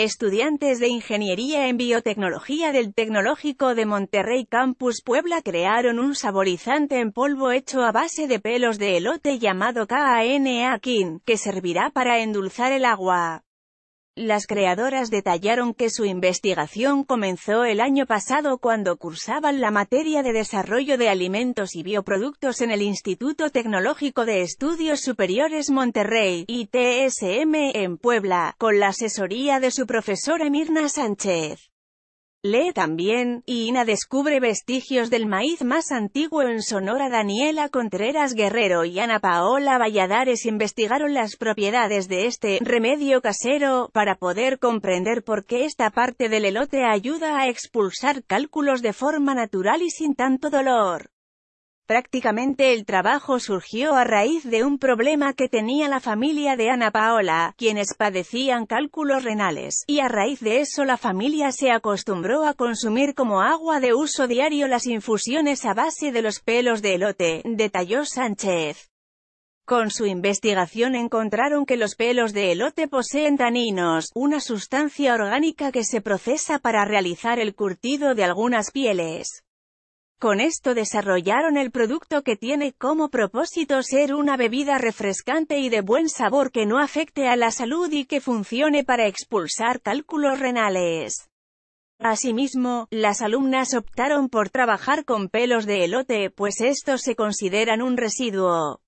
Estudiantes de Ingeniería en Biotecnología del Tecnológico de Monterrey Campus Puebla crearon un saborizante en polvo hecho a base de pelos de elote llamado kana que servirá para endulzar el agua. Las creadoras detallaron que su investigación comenzó el año pasado cuando cursaban la materia de desarrollo de alimentos y bioproductos en el Instituto Tecnológico de Estudios Superiores Monterrey, ITSM, en Puebla, con la asesoría de su profesora Mirna Sánchez. Lee también, y Ina descubre vestigios del maíz más antiguo en Sonora. Daniela Contreras Guerrero y Ana Paola Valladares investigaron las propiedades de este remedio casero para poder comprender por qué esta parte del elote ayuda a expulsar cálculos de forma natural y sin tanto dolor. Prácticamente el trabajo surgió a raíz de un problema que tenía la familia de Ana Paola, quienes padecían cálculos renales, y a raíz de eso la familia se acostumbró a consumir como agua de uso diario las infusiones a base de los pelos de elote, detalló Sánchez. Con su investigación encontraron que los pelos de elote poseen taninos, una sustancia orgánica que se procesa para realizar el curtido de algunas pieles. Con esto desarrollaron el producto que tiene como propósito ser una bebida refrescante y de buen sabor que no afecte a la salud y que funcione para expulsar cálculos renales. Asimismo, las alumnas optaron por trabajar con pelos de elote pues estos se consideran un residuo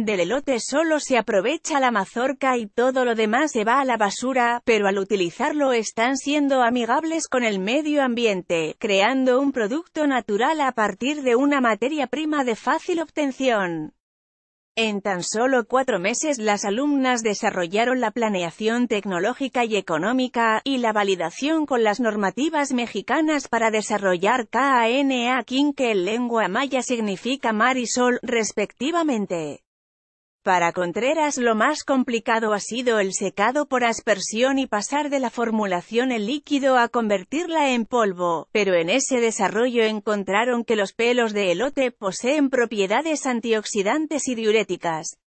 del elote solo se aprovecha la mazorca y todo lo demás se va a la basura, pero al utilizarlo están siendo amigables con el medio ambiente, creando un producto natural a partir de una materia prima de fácil obtención. En tan solo cuatro meses las alumnas desarrollaron la planeación tecnológica y económica, y la validación con las normativas mexicanas para desarrollar KANA King, que en lengua maya significa mar y sol, respectivamente. Para Contreras lo más complicado ha sido el secado por aspersión y pasar de la formulación en líquido a convertirla en polvo, pero en ese desarrollo encontraron que los pelos de elote poseen propiedades antioxidantes y diuréticas.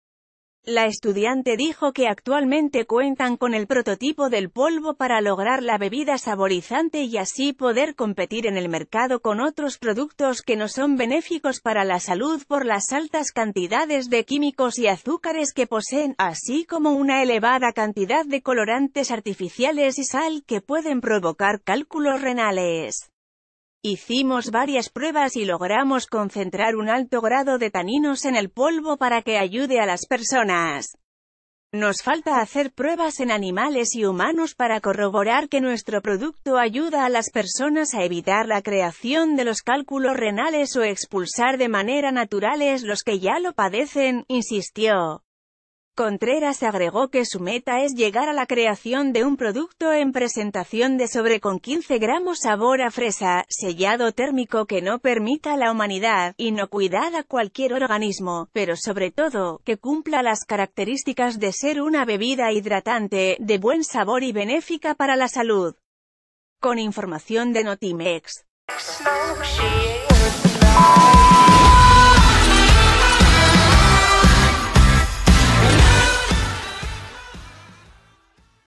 La estudiante dijo que actualmente cuentan con el prototipo del polvo para lograr la bebida saborizante y así poder competir en el mercado con otros productos que no son benéficos para la salud por las altas cantidades de químicos y azúcares que poseen, así como una elevada cantidad de colorantes artificiales y sal que pueden provocar cálculos renales. Hicimos varias pruebas y logramos concentrar un alto grado de taninos en el polvo para que ayude a las personas. Nos falta hacer pruebas en animales y humanos para corroborar que nuestro producto ayuda a las personas a evitar la creación de los cálculos renales o expulsar de manera naturales los que ya lo padecen, insistió. Contreras agregó que su meta es llegar a la creación de un producto en presentación de sobre con 15 gramos sabor a fresa, sellado térmico que no permita a la humanidad, y inocuidad a cualquier organismo, pero sobre todo, que cumpla las características de ser una bebida hidratante, de buen sabor y benéfica para la salud. Con información de Notimex.